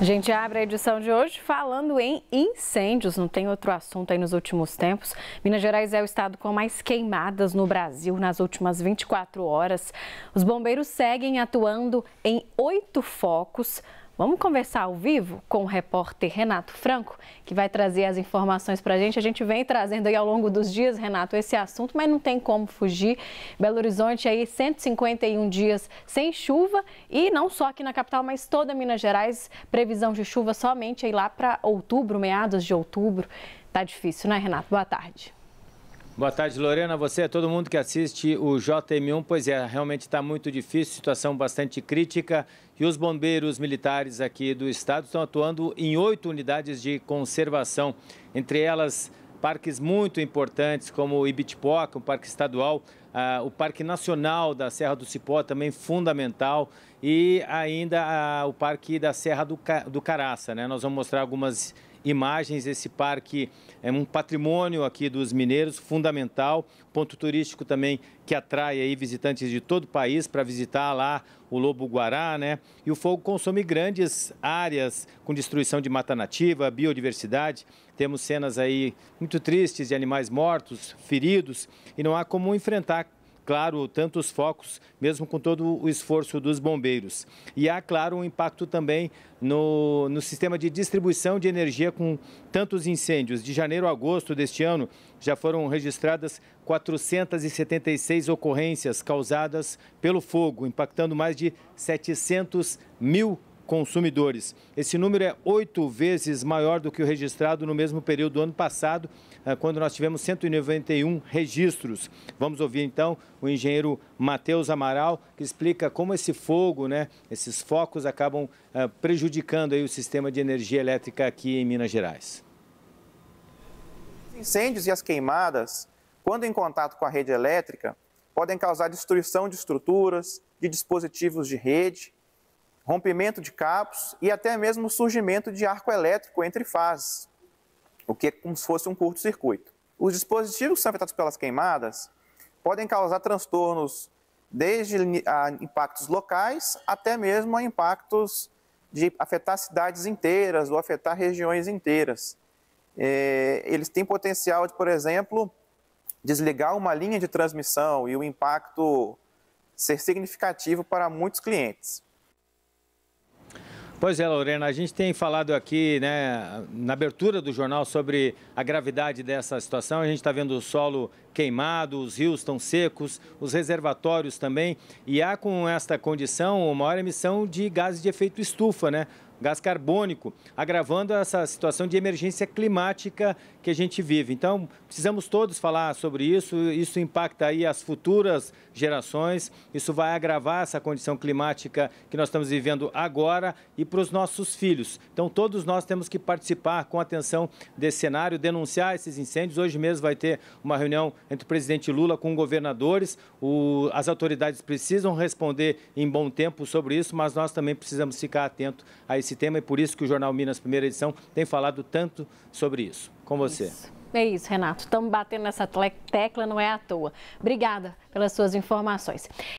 A gente abre a edição de hoje falando em incêndios. Não tem outro assunto aí nos últimos tempos. Minas Gerais é o estado com mais queimadas no Brasil nas últimas 24 horas. Os bombeiros seguem atuando em oito focos Vamos conversar ao vivo com o repórter Renato Franco, que vai trazer as informações para a gente. A gente vem trazendo aí ao longo dos dias, Renato, esse assunto, mas não tem como fugir. Belo Horizonte aí 151 dias sem chuva e não só aqui na capital, mas toda Minas Gerais, previsão de chuva somente aí lá para outubro, meados de outubro. Tá difícil, né, Renato? Boa tarde. Boa tarde, Lorena. Você, e todo mundo que assiste o JM1, pois é, realmente está muito difícil, situação bastante crítica. E os bombeiros militares aqui do estado estão atuando em oito unidades de conservação, entre elas parques muito importantes como o Ibitipoca, um parque estadual, uh, o Parque Nacional da Serra do Cipó também fundamental e ainda uh, o Parque da Serra do, Ca... do Caraça. Né? Nós vamos mostrar algumas imagens. Esse parque é um patrimônio aqui dos mineiros, fundamental, ponto turístico também que atrai aí visitantes de todo o país para visitar lá o lobo-guará, né? E o fogo consome grandes áreas com destruição de mata nativa, biodiversidade. Temos cenas aí muito tristes de animais mortos, feridos, e não há como enfrentar claro, tantos focos, mesmo com todo o esforço dos bombeiros. E há, claro, um impacto também no, no sistema de distribuição de energia com tantos incêndios. De janeiro a agosto deste ano, já foram registradas 476 ocorrências causadas pelo fogo, impactando mais de 700 mil consumidores. Esse número é oito vezes maior do que o registrado no mesmo período do ano passado, ah, quando nós tivemos 191 registros. Vamos ouvir então o engenheiro Matheus Amaral, que explica como esse fogo, né, esses focos acabam ah, prejudicando aí o sistema de energia elétrica aqui em Minas Gerais. Os incêndios e as queimadas, quando em contato com a rede elétrica, podem causar destruição de estruturas, de dispositivos de rede rompimento de cabos e até mesmo surgimento de arco elétrico entre fases, o que é como se fosse um curto-circuito. Os dispositivos que são afetados pelas queimadas podem causar transtornos desde impactos locais até mesmo a impactos de afetar cidades inteiras ou afetar regiões inteiras. É, eles têm potencial de, por exemplo, desligar uma linha de transmissão e o impacto ser significativo para muitos clientes. Pois é, Lorena, a gente tem falado aqui né, na abertura do jornal sobre a gravidade dessa situação. A gente está vendo o solo queimado, os rios estão secos, os reservatórios também. E há com esta condição uma maior emissão de gases de efeito estufa, né? gás carbônico, agravando essa situação de emergência climática que a gente vive. Então, precisamos todos falar sobre isso, isso impacta aí as futuras gerações, isso vai agravar essa condição climática que nós estamos vivendo agora e para os nossos filhos. Então, todos nós temos que participar com atenção desse cenário, denunciar esses incêndios. Hoje mesmo vai ter uma reunião entre o presidente Lula com governadores. O, as autoridades precisam responder em bom tempo sobre isso, mas nós também precisamos ficar atentos a esse esse tema e por isso que o Jornal Minas Primeira Edição tem falado tanto sobre isso. Com você. Isso. É isso, Renato. Estamos batendo nessa tecla, não é à toa. Obrigada pelas suas informações.